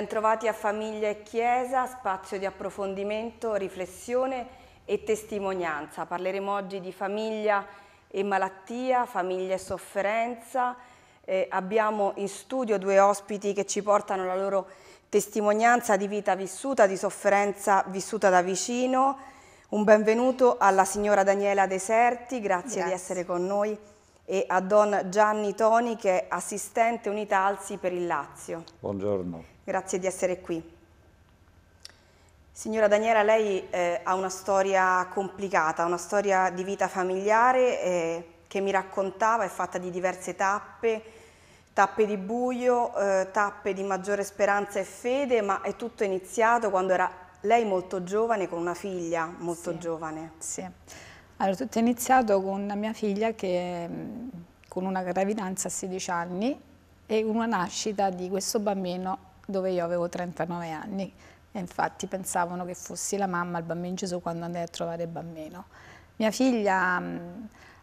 Bentrovati a Famiglia e Chiesa, spazio di approfondimento, riflessione e testimonianza. Parleremo oggi di famiglia e malattia, famiglia e sofferenza. Eh, abbiamo in studio due ospiti che ci portano la loro testimonianza di vita vissuta, di sofferenza vissuta da vicino. Un benvenuto alla signora Daniela Deserti, grazie, grazie. di essere con noi, e a don Gianni Toni che è assistente unità Alzi per il Lazio. Buongiorno grazie di essere qui. Signora Daniela, lei eh, ha una storia complicata, una storia di vita familiare eh, che mi raccontava, è fatta di diverse tappe, tappe di buio, eh, tappe di maggiore speranza e fede, ma è tutto iniziato quando era lei molto giovane con una figlia molto sì, giovane. Sì, allora tutto è iniziato con mia figlia che mm, con una gravidanza a 16 anni e una nascita di questo bambino dove io avevo 39 anni e infatti pensavano che fossi la mamma al bambino Gesù quando andai a trovare il bambino. Mia figlia mm,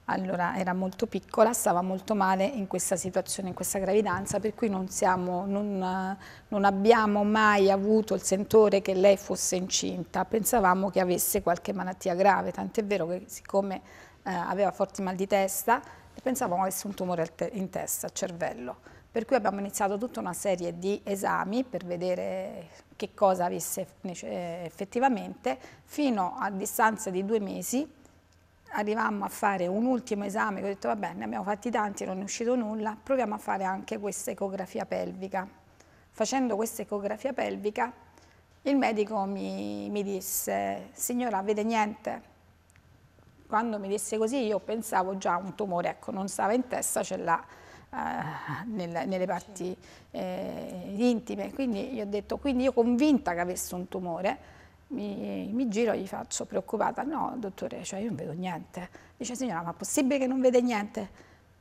allora era molto piccola, stava molto male in questa situazione, in questa gravidanza, per cui non, siamo, non, non abbiamo mai avuto il sentore che lei fosse incinta, pensavamo che avesse qualche malattia grave, tant'è vero che siccome eh, aveva forti mal di testa, pensavamo avesse un tumore in testa, al cervello per cui abbiamo iniziato tutta una serie di esami per vedere che cosa avesse eh, effettivamente, fino a distanza di due mesi arrivammo a fare un ultimo esame, ho detto va bene, ne abbiamo fatti tanti, non è uscito nulla, proviamo a fare anche questa ecografia pelvica. Facendo questa ecografia pelvica il medico mi, mi disse, signora vede niente? Quando mi disse così io pensavo già a un tumore, ecco non stava in testa, ce l'ha eh, nel, nelle parti eh, intime. Quindi gli ho detto, quindi io convinta che avesse un tumore, mi, mi giro e gli faccio preoccupata, no dottore, cioè io non vedo niente. Dice signora, ma è possibile che non vede niente?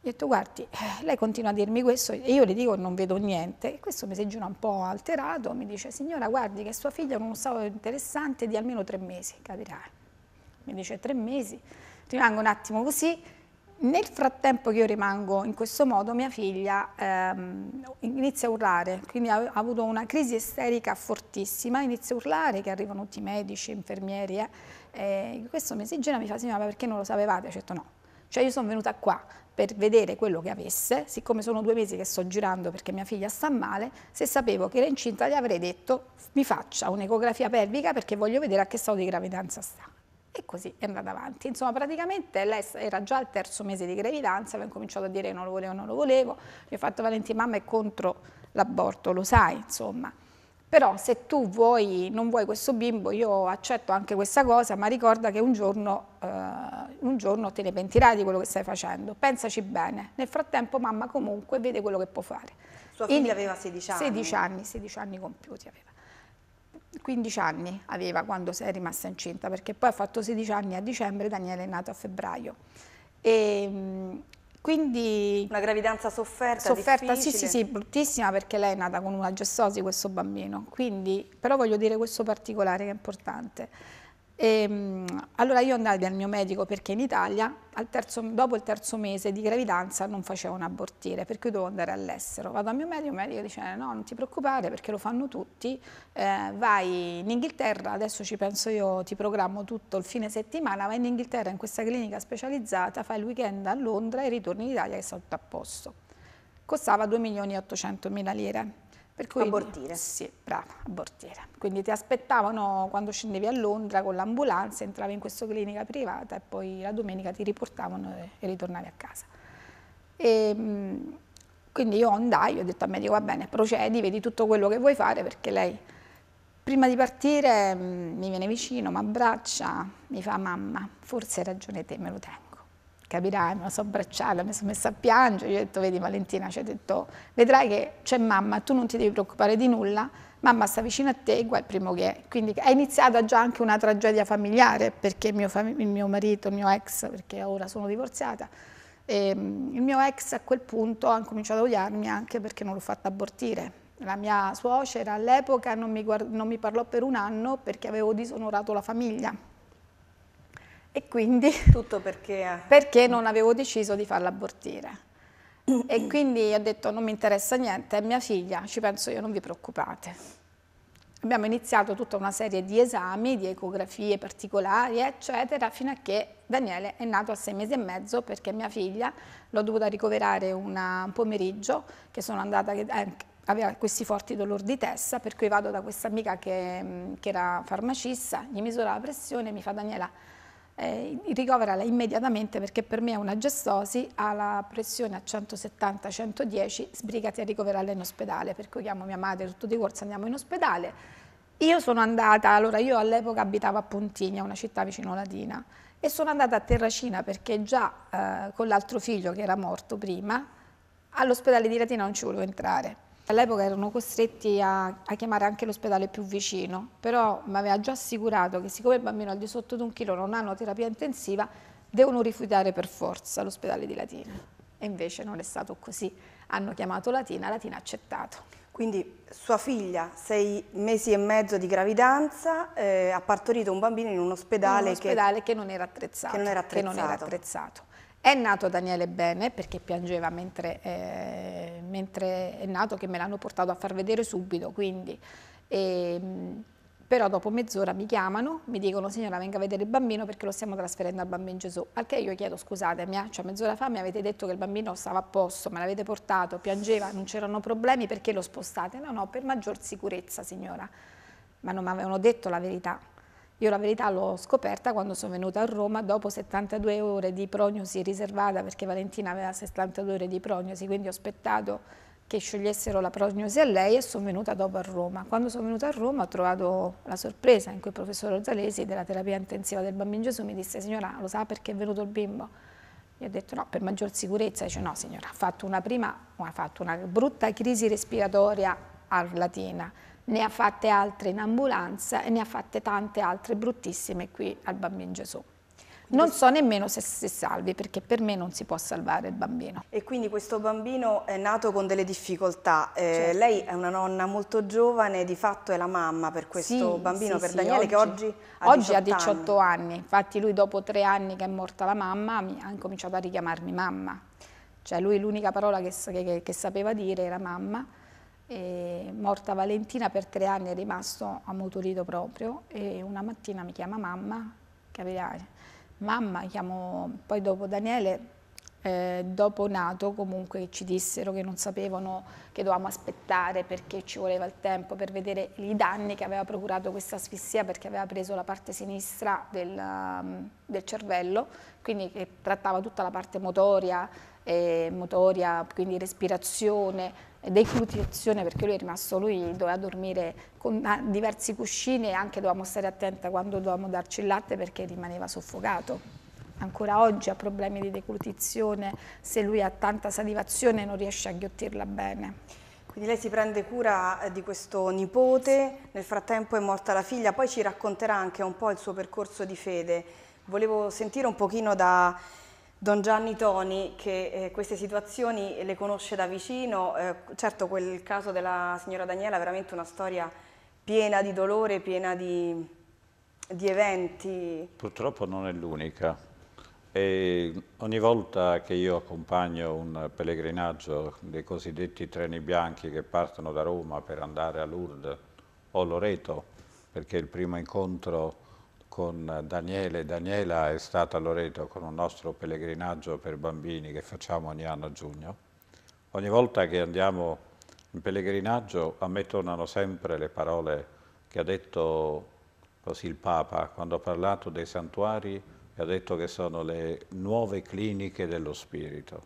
Gli ho detto guardi, eh, lei continua a dirmi questo e io le dico non vedo niente. E questo mi si gira un po' alterato, mi dice signora guardi che sua figlia ha uno stato interessante di almeno tre mesi, capirai. Mi dice tre mesi, rimango un attimo così, nel frattempo che io rimango in questo modo, mia figlia ehm, inizia a urlare, quindi ha, avuto una crisi esterica fortissima, inizia a urlare che arrivano tutti i medici, infermieri, eh, e questo mia sigena mi fa, signora, ma perché non lo sapevate? Ho detto no, cioè io sono venuta qua per vedere quello che avesse, siccome sono due mesi che sto girando perché mia figlia sta male, se sapevo che era incinta gli avrei detto mi faccia un'ecografia pelvica perché voglio vedere a che stato di gravidanza sta e così è andata avanti. Insomma, praticamente lei era già al terzo mese di gravidanza, aveva cominciato a dire non lo volevo, non lo volevo, gli ho fatto Valenti mamma è contro l'aborto, lo sai, insomma. Però se tu vuoi, non vuoi questo bimbo, io accetto anche questa cosa, ma ricorda che un giorno, eh, un giorno te ne pentirai di quello che stai facendo, pensaci bene. Nel frattempo mamma comunque vede quello che può fare. Sua figlia In, aveva 16 anni? 16 anni, 16 anni compiuti aveva. 15 anni aveva quando è rimasta incinta, perché poi ha fatto 16 anni a dicembre, Daniele è nato a febbraio. E, ehm, quindi, una gravidanza sofferta, sofferta difficile. sì sì sì bruttissima perché lei è nata con una gessosi questo bambino quindi però voglio dire questo particolare che è importante e, ehm, allora io andai dal mio medico perché in Italia terzo, dopo il terzo mese di gravidanza non facevano abortire perché dovevo andare all'estero. Vado al mio medico, il medico dice no non ti preoccupare perché lo fanno tutti, eh, vai in Inghilterra, adesso ci penso io, ti programmo tutto il fine settimana, vai in Inghilterra in questa clinica specializzata, fai il weekend a Londra e ritorni in Italia che sei tutto a posto. Costava 2 milioni e 800 mila lire. Per cui, abortire. Sì, brava, abortire. Quindi ti aspettavano quando scendevi a Londra con l'ambulanza, entravi in questa clinica privata e poi la domenica ti riportavano e, e ritornavi a casa. E, ehm, quindi io andai, ho detto al medico va bene, procedi, vedi tutto quello che vuoi fare perché lei prima di partire mm, mi viene vicino, mi abbraccia, mi fa mamma, forse hai ragione te, me lo tengo capirai, me lo abbracciata, mi sono messa a piangere, gli ho detto vedi Valentina, ci ho detto vedrai che c'è mamma, tu non ti devi preoccupare di nulla, mamma sta vicino a te, guarda il primo che è. Quindi è iniziata già anche una tragedia familiare perché mio, fam il mio marito, il mio ex, perché ora sono divorziata, e, ehm, il mio ex a quel punto ha cominciato a odiarmi anche perché non l'ho fatta abortire. La mia suocera all'epoca non, non mi parlò per un anno perché avevo disonorato la famiglia e quindi... Tutto perché... Perché non avevo deciso di farla abortire. e quindi ho detto non mi interessa niente, è mia figlia, ci penso io, non vi preoccupate. Abbiamo iniziato tutta una serie di esami, di ecografie particolari, eccetera, fino a che Daniele è nato a sei mesi e mezzo perché mia figlia l'ho dovuta ricoverare una, un pomeriggio che sono andata, eh, aveva questi forti dolori di testa, per cui vado da questa amica che, che era farmacista, gli misura la pressione e mi fa Daniela eh, ricoverala immediatamente perché per me è una gestosi, ha la pressione a 170-110, sbrigati a ricoverarla in ospedale, per cui chiamo mia madre, tutto di corsa andiamo in ospedale. Io sono andata, allora io all'epoca abitavo a Pontigna, una città vicino Latina, e sono andata a Terracina perché già eh, con l'altro figlio che era morto prima, all'ospedale di Latina non ci volevo entrare All'epoca erano costretti a, a chiamare anche l'ospedale più vicino, però mi aveva già assicurato che siccome il bambino al di sotto di un chilo non hanno terapia intensiva, devono rifiutare per forza l'ospedale di Latina. E invece non è stato così. Hanno chiamato Latina, Latina ha accettato. Quindi sua figlia, sei mesi e mezzo di gravidanza, eh, ha partorito un bambino in un ospedale, in un ospedale che, che, non che, non era attrezzato. Che non era attrezzato. È nato Daniele bene perché piangeva mentre, eh, mentre è nato che me l'hanno portato a far vedere subito, quindi... E, ehm, però dopo mezz'ora mi chiamano, mi dicono signora venga a vedere il bambino perché lo stiamo trasferendo al bambino Gesù, al che io chiedo scusatemi, cioè mezz'ora fa mi avete detto che il bambino stava a posto, me l'avete portato, piangeva, non c'erano problemi, perché lo spostate? No, no, per maggior sicurezza signora, ma non mi avevano detto la verità. Io la verità l'ho scoperta quando sono venuta a Roma dopo 72 ore di prognosi riservata perché Valentina aveva 72 ore di prognosi, quindi ho aspettato che sciogliessero la prognosi a lei e sono venuta dopo a Roma. Quando sono venuta a Roma ho trovato la sorpresa in cui il professor Rosalesi della terapia intensiva del bambino Gesù mi disse signora lo sa perché è venuto il bimbo? Gli ho detto no, per maggior sicurezza, dice no signora, ha fatto una prima, ha fatto una brutta crisi respiratoria a Latina, ne ha fatte altre in ambulanza e ne ha fatte tante altre bruttissime qui al bambino Gesù. Non so nemmeno se si salvi, perché per me non si può salvare il bambino. E quindi questo bambino è nato con delle difficoltà. Eh, certo. Lei è una nonna molto giovane, di fatto è la mamma per questo sì, bambino, sì, per sì, Daniele, oggi, che oggi ha oggi 18, ha 18 anni. anni. Infatti lui dopo tre anni che è morta la mamma ha cominciato a richiamarmi mamma. Cioè lui l'unica parola che, che, che sapeva dire era mamma e morta Valentina per tre anni è rimasto ammutolito proprio e una mattina mi chiama mamma, capirai, mamma, chiamo, poi dopo Daniele, eh, dopo nato comunque ci dissero che non sapevano che dovevamo aspettare perché ci voleva il tempo per vedere i danni che aveva procurato questa asfissia perché aveva preso la parte sinistra del, um, del cervello, quindi che trattava tutta la parte motoria, eh, motoria quindi respirazione, declutazione perché lui è rimasto, lui doveva dormire con ah, diversi cuscini e anche dovevamo stare attenta quando dovevamo darci il latte perché rimaneva soffocato. Ancora oggi ha problemi di declutizione, se lui ha tanta salivazione non riesce a ghiottirla bene. Quindi lei si prende cura eh, di questo nipote, nel frattempo è morta la figlia, poi ci racconterà anche un po' il suo percorso di fede. Volevo sentire un pochino da Don Gianni Toni che eh, queste situazioni le conosce da vicino, eh, certo quel caso della signora Daniela è veramente una storia piena di dolore, piena di, di eventi. Purtroppo non è l'unica. ogni volta che io accompagno un pellegrinaggio dei cosiddetti treni bianchi che partono da Roma per andare a Lourdes o Loreto, perché il primo incontro con Daniele Daniela è stata a Loreto con un nostro pellegrinaggio per bambini che facciamo ogni anno a giugno. Ogni volta che andiamo in pellegrinaggio a me tornano sempre le parole che ha detto così il Papa quando ha parlato dei santuari e ha detto che sono le nuove cliniche dello spirito.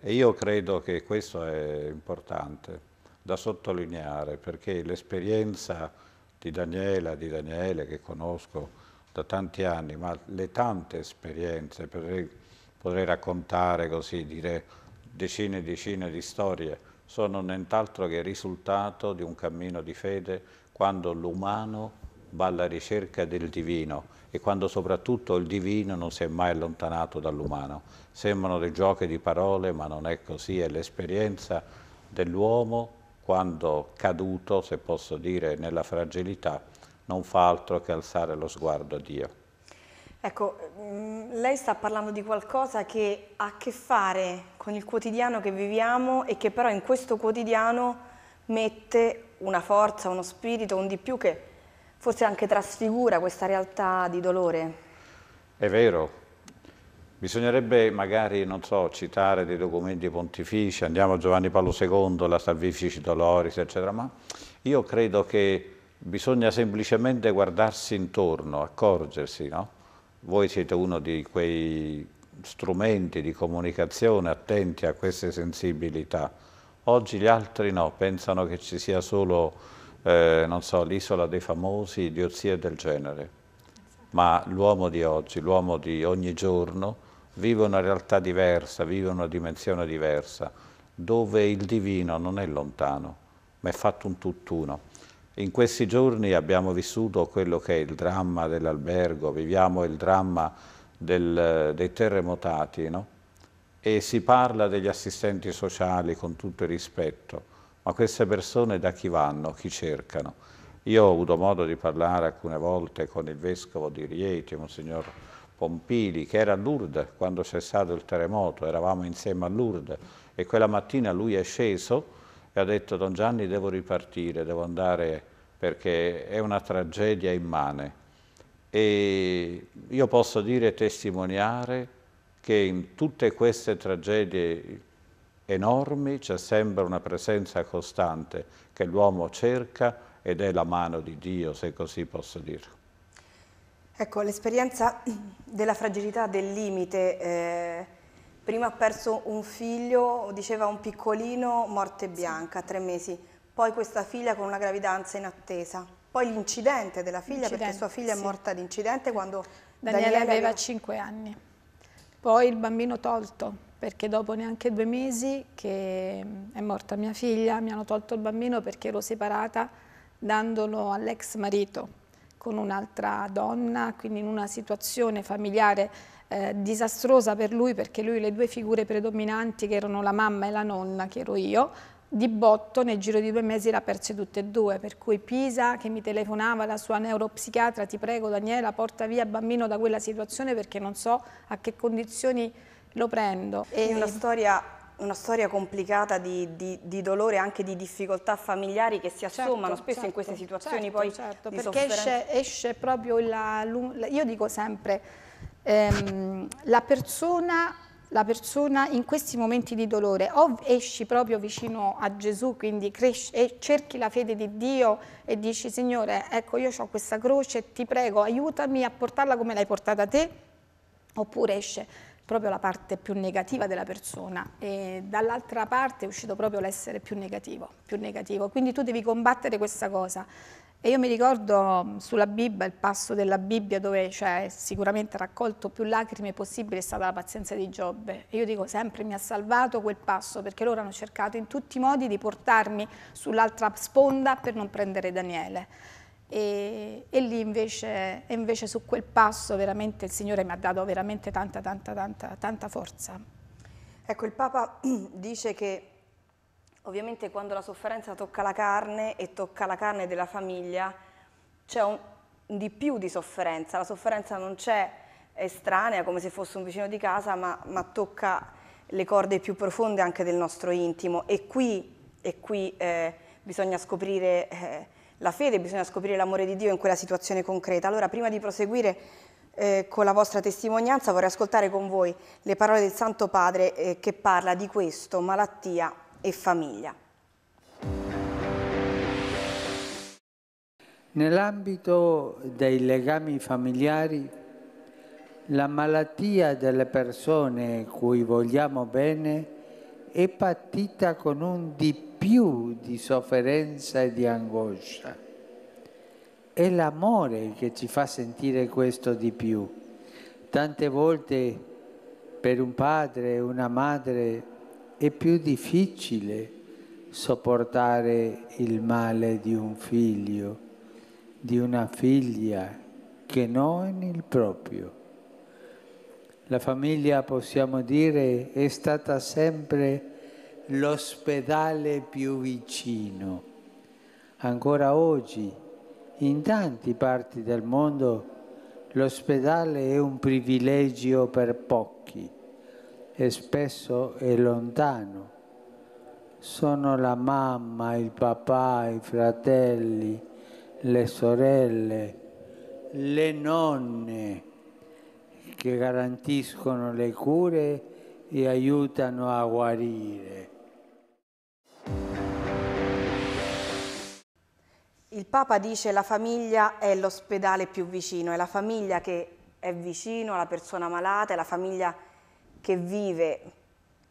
E io credo che questo è importante da sottolineare perché l'esperienza di Daniela, di Daniele che conosco da tanti anni, ma le tante esperienze, potrei, potrei raccontare così, dire decine e decine di storie, sono nient'altro che il risultato di un cammino di fede quando l'umano va alla ricerca del divino e quando soprattutto il divino non si è mai allontanato dall'umano. Sembrano dei giochi di parole, ma non è così, è l'esperienza dell'uomo quando caduto, se posso dire, nella fragilità, non fa altro che alzare lo sguardo a Dio. Ecco, mm, lei sta parlando di qualcosa che ha a che fare con il quotidiano che viviamo e che però in questo quotidiano mette una forza, uno spirito, un di più che forse anche trasfigura questa realtà di dolore. È vero, Bisognerebbe magari, non so, citare dei documenti pontifici, andiamo a Giovanni Paolo II, la Salvifici Doloris, eccetera, ma io credo che bisogna semplicemente guardarsi intorno, accorgersi, no? Voi siete uno di quei strumenti di comunicazione attenti a queste sensibilità. Oggi gli altri no, pensano che ci sia solo, eh, non so, l'isola dei famosi, idiozie del genere. Ma l'uomo di oggi, l'uomo di ogni giorno, vive una realtà diversa, vive una dimensione diversa, dove il divino non è lontano, ma è fatto un tutt'uno. In questi giorni abbiamo vissuto quello che è il dramma dell'albergo, viviamo il dramma del, dei terremotati, no? E si parla degli assistenti sociali con tutto il rispetto, ma queste persone da chi vanno, chi cercano? Io ho avuto modo di parlare alcune volte con il vescovo di Rieti, Monsignor Pompili, che era a Lourdes quando c'è stato il terremoto, eravamo insieme a Lourdes e quella mattina lui è sceso e ha detto Don Gianni devo ripartire, devo andare perché è una tragedia immane. E io posso dire e testimoniare che in tutte queste tragedie enormi c'è sempre una presenza costante che l'uomo cerca ed è la mano di Dio, se così posso dire. Ecco, l'esperienza della fragilità, del limite, eh, prima ha perso un figlio, diceva un piccolino, morte bianca, sì. tre mesi, poi questa figlia con una gravidanza in attesa, poi l'incidente della figlia, perché sua figlia sì. è morta di incidente quando Daniele, Daniele aveva 5 anni, poi il bambino tolto, perché dopo neanche due mesi che mm, è morta mia figlia, mi hanno tolto il bambino perché ero separata dandolo all'ex marito con un'altra donna, quindi in una situazione familiare eh, disastrosa per lui perché lui le due figure predominanti che erano la mamma e la nonna, che ero io, di botto nel giro di due mesi l'ha perse tutte e due, per cui Pisa che mi telefonava la sua neuropsichiatra, ti prego Daniela porta via il bambino da quella situazione perché non so a che condizioni lo prendo. È una storia una storia complicata di, di, di, dolore, anche di difficoltà familiari che si assommano certo, spesso certo, in queste certo. situazioni certo, poi certo, di perché esce, esce, proprio la, io dico sempre, ehm, la, persona, la persona in questi momenti di dolore o esci proprio vicino a Gesù, quindi cresci, cerchi la fede di Dio e dici Signore, ecco io ho questa croce, ti prego aiutami a portarla come l'hai portata te, oppure esce proprio la parte più negativa della persona e dall'altra parte è uscito proprio l'essere più negativo, più negativo. Quindi tu devi combattere questa cosa. E io mi ricordo mm, sulla Bibbia, il passo della Bibbia dove cioè, sicuramente raccolto più lacrime possibile è stata la pazienza di Giobbe. E io dico sempre mi ha salvato quel passo perché loro hanno cercato in tutti i modi di portarmi sull'altra sponda per non prendere Daniele e, e lì invece, e invece su quel passo veramente il Signore mi ha dato veramente tanta, tanta, tanta, tanta forza. Ecco, il Papa dice che ovviamente quando la sofferenza tocca la carne e tocca la carne della famiglia c'è un, di più di sofferenza, la sofferenza non c'è estranea come se fosse un vicino di casa ma, ma tocca le corde più profonde anche del nostro intimo e qui, e qui eh, bisogna scoprire eh, la fede, bisogna scoprire l'amore di Dio in quella situazione concreta. Allora, prima di proseguire eh, con la vostra testimonianza, vorrei ascoltare con voi le parole del Santo Padre eh, che parla di questo, malattia e famiglia. Nell'ambito dei legami familiari, la malattia delle persone cui vogliamo bene è patita con un dipinto più di sofferenza e di angoscia. È l'amore che ci fa sentire questo di più. Tante volte per un padre e una madre è più difficile sopportare il male di un figlio, di una figlia, che non il proprio. La famiglia, possiamo dire, è stata sempre l'ospedale più vicino. Ancora oggi, in tante parti del mondo, l'ospedale è un privilegio per pochi e spesso è lontano. Sono la mamma, il papà, i fratelli, le sorelle, le nonne che garantiscono le cure e aiutano a guarire. Il Papa dice che la famiglia è l'ospedale più vicino, è la famiglia che è vicino alla persona malata, è la famiglia che vive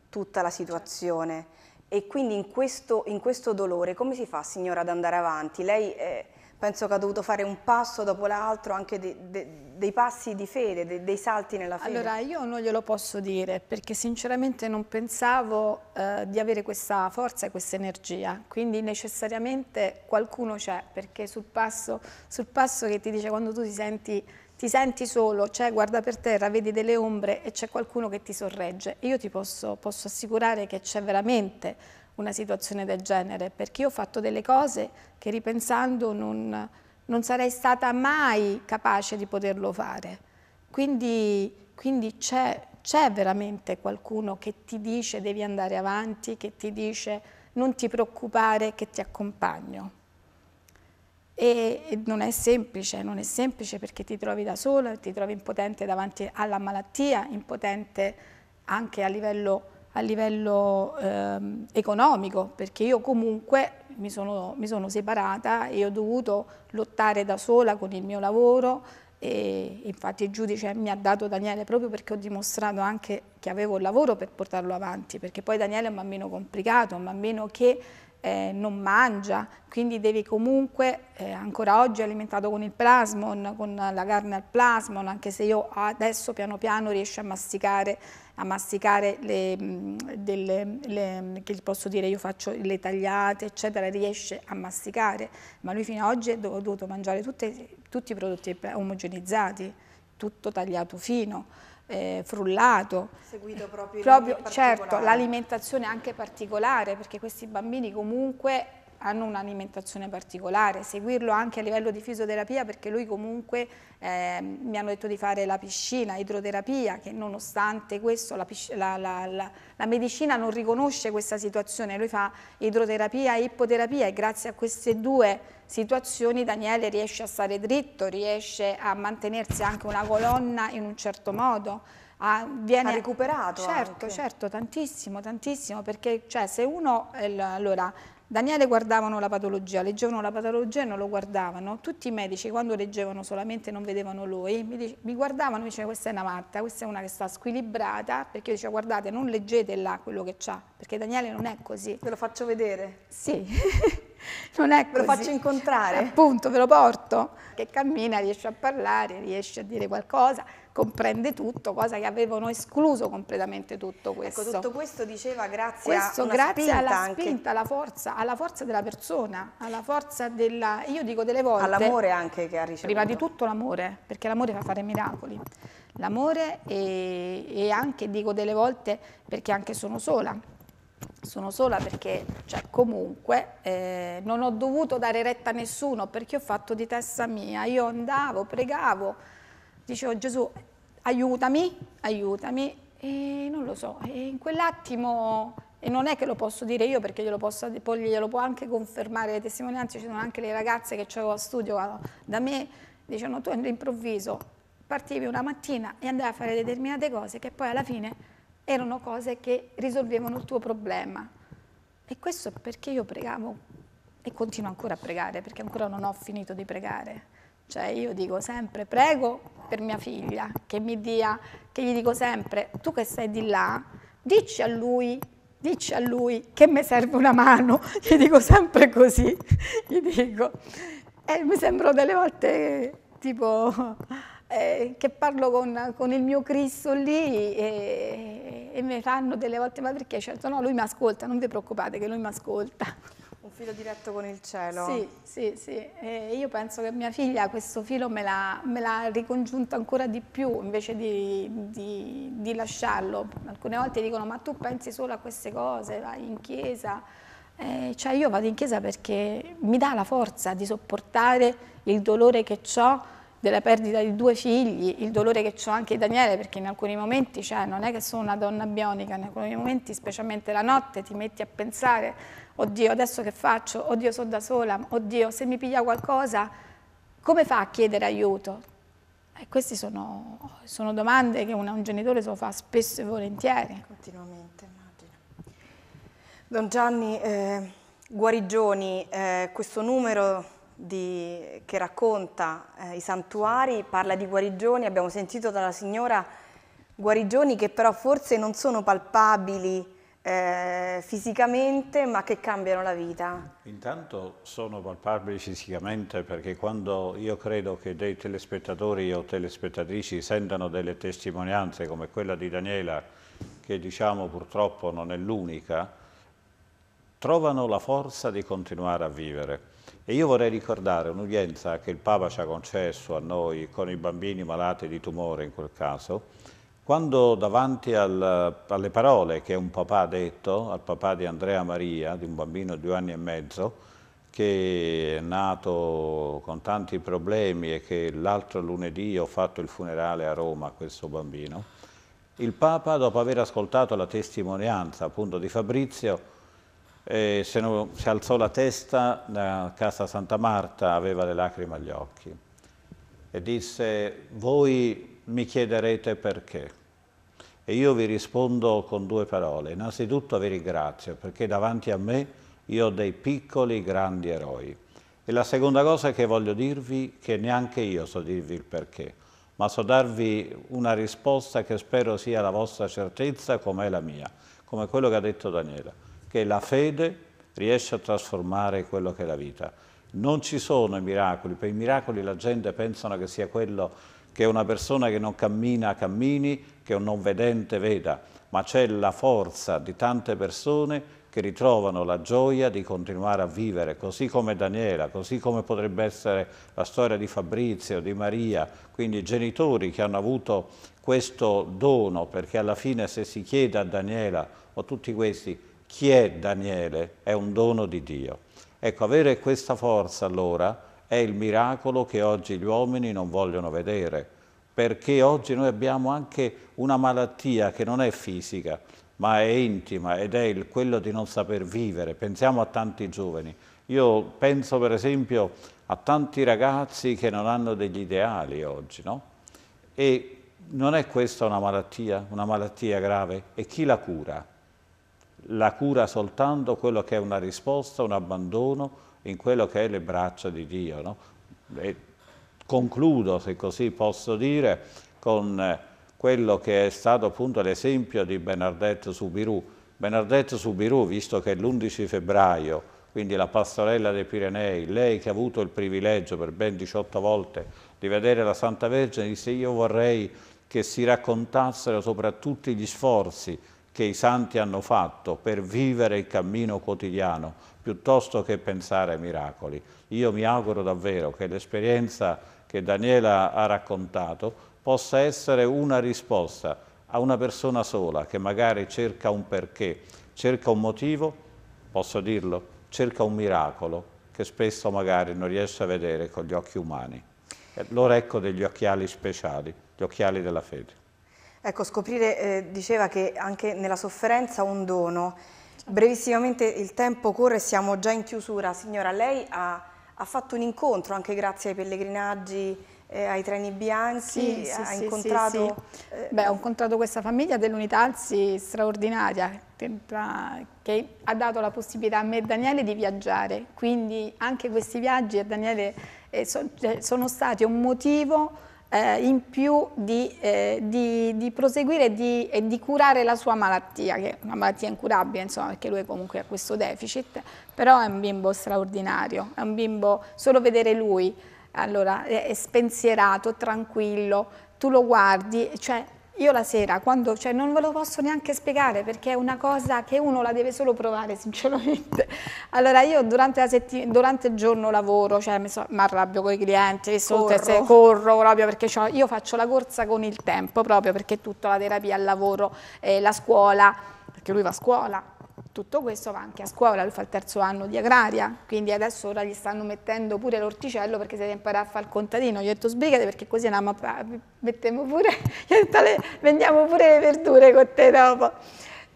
tutta la situazione. E quindi in questo, in questo dolore come si fa, signora, ad andare avanti? Lei eh, penso che ha dovuto fare un passo dopo l'altro anche de, de, dei passi di fede, dei, dei salti nella fede? Allora io non glielo posso dire perché sinceramente non pensavo eh, di avere questa forza e questa energia, quindi necessariamente qualcuno c'è perché sul passo, sul passo che ti dice quando tu ti senti ti senti solo, cioè guarda per terra, vedi delle ombre e c'è qualcuno che ti sorregge. Io ti posso, posso assicurare che c'è veramente una situazione del genere, perché io ho fatto delle cose che ripensando non, non sarei stata mai capace di poterlo fare. Quindi, quindi c'è, veramente qualcuno che ti dice devi andare avanti, che ti dice non ti preoccupare, che ti accompagno. E, e non è semplice, non è semplice perché ti trovi da sola, ti trovi impotente davanti alla malattia, impotente anche a livello, a livello ehm, economico, perché io comunque mi sono, mi sono separata e ho dovuto lottare da sola con il mio lavoro e infatti il giudice mi ha dato Daniele proprio perché ho dimostrato anche che avevo il lavoro per portarlo avanti, perché poi Daniele è un bambino complicato, un bambino che eh, non mangia, quindi devi comunque, eh, ancora oggi alimentato con il plasmon, con la carne al plasmon, anche se io adesso piano piano riesco a masticare, a masticare le, mm, delle, le, mm, che posso dire, io faccio le tagliate, eccetera, riesce a masticare, ma lui fino ad oggi ha dovuto mangiare tutte, tutti i prodotti omogenizzati, tutto tagliato fino eh, frullato. Seguito proprio, proprio certo, l'alimentazione anche particolare, perché questi bambini comunque hanno un'alimentazione particolare, seguirlo anche a livello di fisioterapia perché lui comunque eh, mi hanno detto di fare la piscina, idroterapia, che nonostante questo la, la, la, la medicina non riconosce questa situazione, lui fa idroterapia e ippoterapia e grazie a queste due situazioni Daniele riesce a stare dritto, riesce a mantenersi anche una colonna in un certo modo. Ha, viene, ha recuperato certo, anche. certo, tantissimo, tantissimo perché cioè, se uno eh, allora, Daniele guardavano la patologia, leggevano la patologia e non lo guardavano. Tutti i medici quando leggevano solamente non vedevano lui, mi, mi guardavano e mi dicevano questa è una matta, questa è una che sta squilibrata, perché io dicevo guardate non leggete là quello che c'ha, perché Daniele non è così. Ve lo faccio vedere? Sì. non è così. Ve lo faccio incontrare? Appunto, ve lo porto, che cammina, riesce a parlare, riesce a dire qualcosa comprende tutto, cosa che avevano escluso completamente tutto ecco, questo. Ecco, tutto questo diceva grazie, questo, grazie spinta alla anche. spinta, alla forza, alla forza della persona, alla forza della, io dico delle volte... All'amore anche che ha ricevuto. Prima di tutto l'amore, perché l'amore fa fare miracoli. L'amore e, e anche, dico delle volte, perché anche sono sola, sono sola perché cioè, comunque eh, non ho dovuto dare retta a nessuno perché ho fatto di testa mia, io andavo, pregavo, dicevo Gesù aiutami, aiutami e non lo so, e in quell'attimo, e non è che lo posso dire io perché glielo posso, poi glielo può anche confermare le testimonianze, ci sono anche le ragazze che avevo a studio da me, dicevano tu all'improvviso partivi una mattina e andavi a fare determinate cose che poi alla fine erano cose che risolvevano il tuo problema. E questo perché io pregavo e continuo ancora a pregare, perché ancora non ho finito di pregare. Cioè io dico sempre prego per mia figlia, che mi dia, che gli dico sempre, tu che sei di là, dici a lui, dici a lui che mi serve una mano, gli dico sempre così, gli dico. E mi sembrano delle volte tipo eh, che parlo con, con, il mio Cristo lì e, e mi fanno delle volte, ma perché? Certo no, lui mi ascolta, non vi preoccupate che lui mi ascolta filo diretto con il cielo. Sì, sì, sì. E io penso che mia figlia questo filo me l'ha, ricongiunto ancora di più invece di, di, di, lasciarlo. Alcune volte dicono ma tu pensi solo a queste cose, vai in chiesa. Eh, cioè io vado in chiesa perché mi dà la forza di sopportare il dolore che ho della perdita di due figli, il dolore che ho anche Daniele, perché in alcuni momenti, cioè, non è che sono una donna bionica, in alcuni momenti, specialmente la notte, ti metti a pensare, oddio, adesso che faccio? Oddio, sono da sola, oddio, se mi piglia qualcosa, come fa a chiedere aiuto? E queste sono, sono domande che una, un genitore se lo fa spesso e volentieri. Continuamente, immagino. Don Gianni eh, Guarigioni, eh, questo numero di, che racconta eh, i santuari, parla di guarigioni, abbiamo sentito dalla signora guarigioni che però forse non sono palpabili eh, fisicamente ma che cambiano la vita. Intanto sono palpabili fisicamente perché quando io credo che dei telespettatori o telespettatrici sentano delle testimonianze come quella di Daniela, che diciamo purtroppo non è l'unica, trovano la forza di continuare a vivere. E io vorrei ricordare un'udienza che il Papa ci ha concesso a noi con i bambini malati di tumore in quel caso, quando davanti al, alle parole che un papà ha detto, al papà di Andrea Maria, di un bambino di due anni e mezzo, che è nato con tanti problemi e che l'altro lunedì ho fatto il funerale a Roma a questo bambino, il Papa, dopo aver ascoltato la testimonianza appunto di Fabrizio, e se, no, se alzò la testa da casa Santa Marta aveva le lacrime agli occhi e disse voi mi chiederete perché e io vi rispondo con due parole innanzitutto vi ringrazio perché davanti a me io ho dei piccoli grandi eroi e la seconda cosa che voglio dirvi che neanche io so dirvi il perché ma so darvi una risposta che spero sia la vostra certezza come è la mia come quello che ha detto Daniela che la fede riesce a trasformare quello che è la vita. Non ci sono i miracoli, per i miracoli la gente pensa che sia quello che una persona che non cammina cammini, che un non vedente veda, ma c'è la forza di tante persone che ritrovano la gioia di continuare a vivere, così come Daniela, così come potrebbe essere la storia di Fabrizio, di Maria, quindi i genitori che hanno avuto questo dono, perché alla fine se si chiede a Daniela o a tutti questi chi è Daniele? È un dono di Dio. Ecco, avere questa forza allora è il miracolo che oggi gli uomini non vogliono vedere, perché oggi noi abbiamo anche una malattia che non è fisica, ma è intima ed è il, quello di non saper vivere. Pensiamo a tanti giovani. Io penso per esempio a tanti ragazzi che non hanno degli ideali oggi, no? E non è questa una malattia, una malattia grave? E chi la cura? la cura soltanto quello che è una risposta, un abbandono in quello che è le braccia di Dio. No? concludo, se così posso dire, con eh, quello che è stato appunto l'esempio di Benardetto Subiru. Benardetto Subiru, visto che l'11 febbraio, quindi la pastorella dei Pirenei, lei che ha avuto il privilegio per ben 18 volte di vedere la Santa Vergine, disse io vorrei che si raccontassero soprattutto gli sforzi che i santi hanno fatto per vivere il cammino quotidiano piuttosto che pensare ai miracoli. Io mi auguro davvero che l'esperienza che Daniela ha raccontato possa essere una risposta a una persona sola che magari cerca un perché, cerca un motivo, posso dirlo, cerca un miracolo che spesso magari non riesce a vedere con gli occhi umani. Allora ecco degli occhiali speciali, gli occhiali della fede. Ecco, scoprire eh, diceva che anche nella sofferenza un dono. Brevissimamente il tempo corre siamo già in chiusura. Signora, lei ha, ha fatto un incontro anche grazie ai pellegrinaggi, eh, ai treni bianchi, sì, sì, incontrato... Sì, eh, Beh, ho incontrato questa famiglia dell'Unità Alzi straordinaria che ha dato la possibilità a me e Daniele di viaggiare. Quindi anche questi viaggi a Daniele eh, eh, sono stati un motivo eh, in più di, eh, di, di proseguire e di, e di curare la sua malattia, che è una malattia incurabile, insomma, perché lui comunque ha questo deficit, però è un bimbo straordinario, è un bimbo, solo vedere lui, allora, è, è spensierato, tranquillo, tu lo guardi, cioè io la sera, quando, cioè non ve lo posso neanche spiegare perché è una cosa che uno la deve solo provare sinceramente. Allora io durante, durante il giorno lavoro, cioè mi, so, arrabbio con i clienti, corro. Se corro proprio perché cioè, io faccio la corsa con il tempo proprio perché tutta la terapia, il lavoro, eh, la scuola, perché lui va a scuola tutto questo va anche a scuola, lui fa il terzo anno di agraria, quindi adesso ora gli stanno mettendo pure l'orticello perché si deve imparare a fare il contadino. Gli ho detto sbrigate perché così andiamo a, mettiamo pure, gli ho detto, le, vendiamo pure le verdure con te dopo.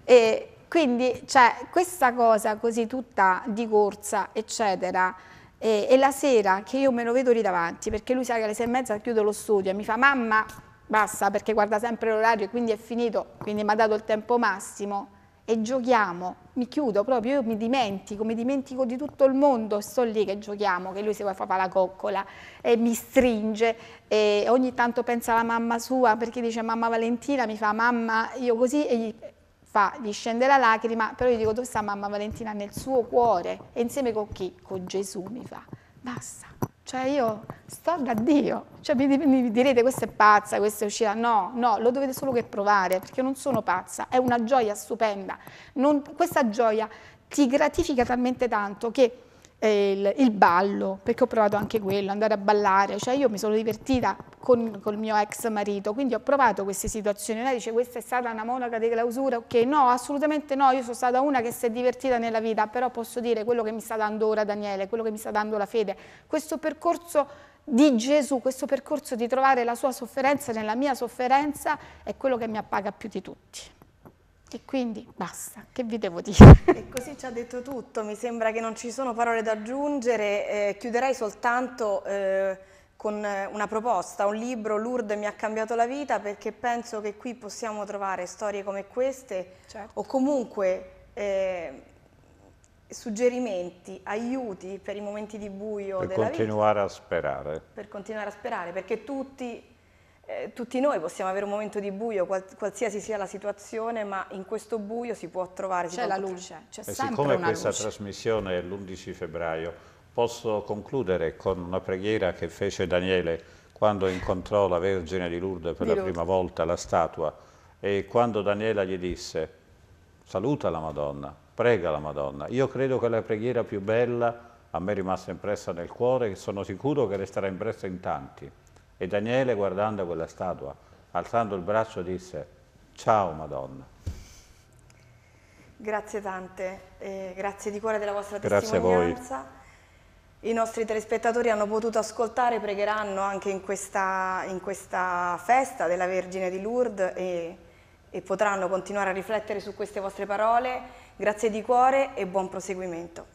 E quindi cioè, questa cosa così tutta di corsa, eccetera, e, e, la sera che io me lo vedo lì davanti, perché lui sa che alle sei e mezza chiudo lo studio e mi fa mamma, basta, perché guarda sempre l'orario e quindi è finito, quindi mi ha dato il tempo massimo, e giochiamo, mi chiudo proprio, io mi dimentico, mi dimentico di tutto il mondo, sto lì che giochiamo, che lui si fa la coccola e mi stringe e ogni tanto pensa alla mamma sua perché dice mamma Valentina, mi fa mamma, io così e gli fa, gli scende la lacrima, però io dico dove sta mamma Valentina? Nel suo cuore e insieme con chi? Con Gesù mi fa basta. Cioè io sto da Dio. Cioè mi, mi direte questa è pazza, questa è uscita. No, no, lo dovete solo che provare, perché non sono pazza. È una gioia stupenda. Non, questa gioia ti gratifica talmente tanto che il, il, ballo, perché ho provato anche quello, andare a ballare, cioè io mi sono divertita con, il mio ex marito, quindi ho provato queste situazioni, lei dice questa è stata una monaca di clausura, ok, no, assolutamente no, io sono stata una che si è divertita nella vita, però posso dire quello che mi sta dando ora Daniele, quello che mi sta dando la fede, questo percorso di Gesù, questo percorso di trovare la sua sofferenza nella mia sofferenza è quello che mi appaga più di tutti. E quindi basta, che vi devo dire? E così ci ha detto tutto, mi sembra che non ci sono parole da aggiungere, eh, chiuderei soltanto eh, con eh, una proposta, un libro, Lourdes mi ha cambiato la vita perché penso che qui possiamo trovare storie come queste certo. o comunque eh, suggerimenti, aiuti per i momenti di buio per della vita. Per continuare a sperare. Per continuare a sperare, perché tutti eh, tutti noi possiamo avere un momento di buio, qualsiasi sia la situazione, ma in questo buio si può trovare... C'è la luce, c'è eh sempre luce. siccome questa trasmissione è l'11 febbraio, posso concludere con una preghiera che fece Daniele quando incontrò la Vergine di Lourdes per di la prima volta, la statua, e quando Daniela gli disse saluta la Madonna, prega la Madonna. Io credo che la preghiera più bella a me è rimasta impressa nel cuore e sono sicuro che resterà impressa in tanti. E Daniele guardando quella statua, alzando il braccio, disse, ciao Madonna. Grazie tante, eh, grazie di cuore della vostra grazie testimonianza. I nostri telespettatori hanno potuto ascoltare, pregheranno anche in questa, in questa festa della Vergine di Lourdes e, e potranno continuare a riflettere su queste vostre parole. Grazie di cuore e buon proseguimento.